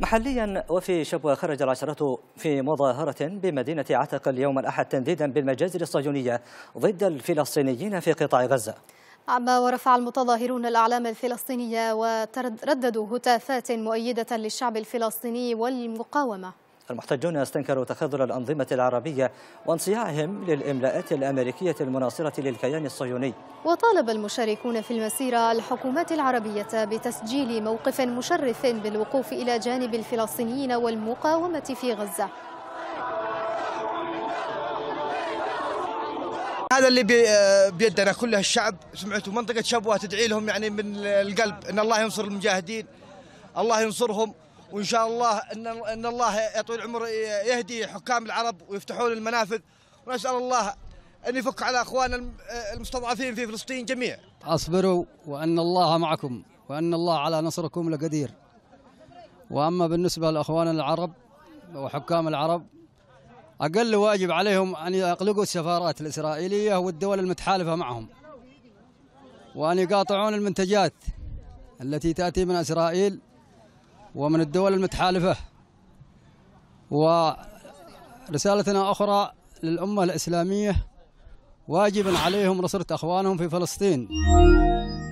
محليا وفي شبوة خرج العشرة في مظاهرة بمدينة عتق اليوم الأحد تنديدا بالمجازر الصهيونية ضد الفلسطينيين في قطاع غزة عما ورفع المتظاهرون الأعلام الفلسطينية ورددوا هتافات مؤيدة للشعب الفلسطيني والمقاومة المحتجون استنكروا تخاذل الأنظمة العربية وانصياعهم للإملاءات الأمريكية المناصرة للكيان الصهيوني وطالب المشاركون في المسيرة الحكومات العربية بتسجيل موقف مشرف بالوقوف إلى جانب الفلسطينيين والمقاومة في غزة هذا اللي بي بيدنا كل الشعب سمعتوا منطقة شبوة تدعي لهم يعني من القلب إن الله ينصر المجاهدين الله ينصرهم وان شاء الله ان ان الله يطول العمر يهدي حكام العرب ويفتحون المنافذ ونسال الله ان يفك على اخواننا المستضعفين في فلسطين جميع. اصبروا وان الله معكم وان الله على نصركم لقدير. واما بالنسبه لاخواننا العرب وحكام العرب اقل واجب عليهم ان يقلقوا السفارات الاسرائيليه والدول المتحالفه معهم. وان يقاطعون المنتجات التي تاتي من اسرائيل ومن الدول المتحالفة ورسالتنا أخرى للأمة الإسلامية واجب عليهم نصرة أخوانهم في فلسطين